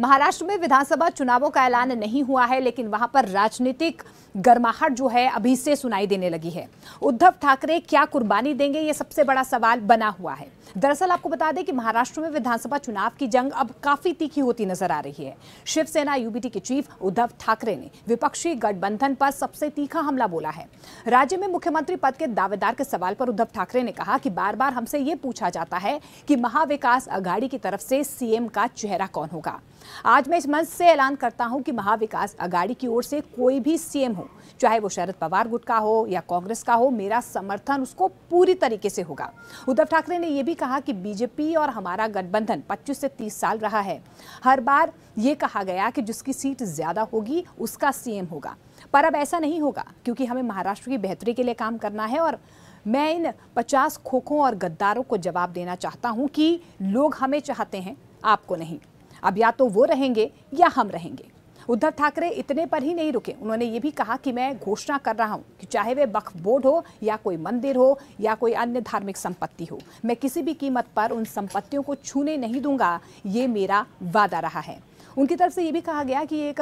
महाराष्ट्र में विधानसभा चुनावों का ऐलान नहीं हुआ है लेकिन वहां पर राजनीतिक गर्माहट जो है अभी से सुनाई देने लगी है उद्धव ठाकरे क्या कुर्बानी देंगे ये सबसे बड़ा सवाल बना हुआ है दरअसल आपको बता दें कि महाराष्ट्र में विधानसभा चुनाव की जंग अब काफी तीखी होती नजर आ रही है शिवसेना यूबीटी के चीफ उद्धव ठाकरे ने विपक्षी गठबंधन पर सबसे तीखा हमला बोला है राज्य में मुख्यमंत्री पद के दावेदार के सवाल पर उद्धव ठाकरे ने कहा कि बार बार हमसे ये पूछा जाता है कि महाविकास आघाड़ी की तरफ से सीएम का चेहरा कौन होगा आज मैं इस मंच से ऐलान करता हूं कि महाविकास अगाड़ी की ओर से कोई भी सीएम हो चाहे वो शरद पवार गुट का हो या कांग्रेस का हो मेरा समर्थन उसको पूरी तरीके से होगा उद्धव ठाकरे ने यह भी कहा कि बीजेपी और हमारा गठबंधन 25 से 30 साल रहा है हर बार ये कहा गया कि जिसकी सीट ज़्यादा होगी उसका सीएम होगा पर अब ऐसा नहीं होगा क्योंकि हमें महाराष्ट्र की बेहतरी के लिए काम करना है और मैं इन 50 खोखों और गद्दारों को जवाब देना चाहता हूं कि लोग हमें चाहते हैं आपको नहीं अब या तो वो रहेंगे या हम रहेंगे उद्धव ठाकरे इतने पर ही नहीं रुके उन्होंने ये भी कहा कि मैं घोषणा कर रहा हूँ कि चाहे वे वक्फ बोर्ड हो या कोई मंदिर हो या कोई अन्य धार्मिक संपत्ति हो मैं किसी भी कीमत पर उन संपत्तियों को छूने नहीं दूंगा ये मेरा वादा रहा है उनकी तरफ से ये भी कहा गया कि एक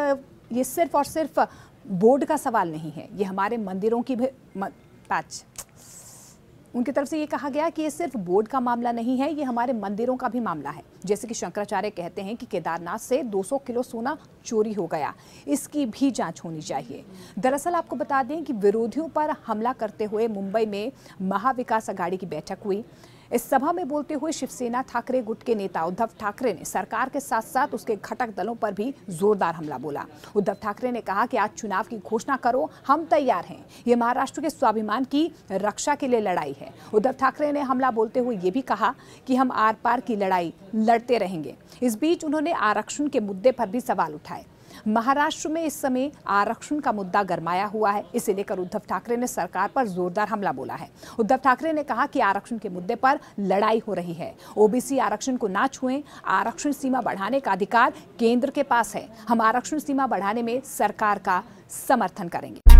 ये सिर्फ और सिर्फ बोर्ड का सवाल नहीं है ये हमारे मंदिरों की भी म, उनकी तरफ से ये कहा गया कि ये सिर्फ बोर्ड का मामला नहीं है ये हमारे मंदिरों का भी मामला है जैसे कि शंकराचार्य कहते हैं कि केदारनाथ से 200 किलो सोना चोरी हो गया इसकी भी जांच होनी चाहिए दरअसल आपको बता दें कि विरोधियों पर हमला करते हुए मुंबई में महाविकास अघाड़ी की बैठक हुई इस सभा में बोलते हुए शिवसेना ठाकरे गुट के नेता उद्धव ठाकरे ने सरकार के साथ साथ उसके घटक दलों पर भी जोरदार हमला बोला उद्धव ठाकरे ने कहा कि आज चुनाव की घोषणा करो हम तैयार हैं ये महाराष्ट्र के स्वाभिमान की रक्षा के लिए लड़ाई है उद्धव ठाकरे ने हमला बोलते हुए ये भी कहा कि हम आर पार की लड़ाई लड़ते रहेंगे इस बीच उन्होंने आरक्षण के मुद्दे पर भी सवाल उठाए महाराष्ट्र में इस समय आरक्षण का मुद्दा गरमाया हुआ है इसे लेकर उद्धव ठाकरे ने सरकार पर जोरदार हमला बोला है उद्धव ठाकरे ने कहा कि आरक्षण के मुद्दे पर लड़ाई हो रही है ओबीसी आरक्षण को ना छुएं आरक्षण सीमा बढ़ाने का अधिकार केंद्र के पास है हम आरक्षण सीमा बढ़ाने में सरकार का समर्थन करेंगे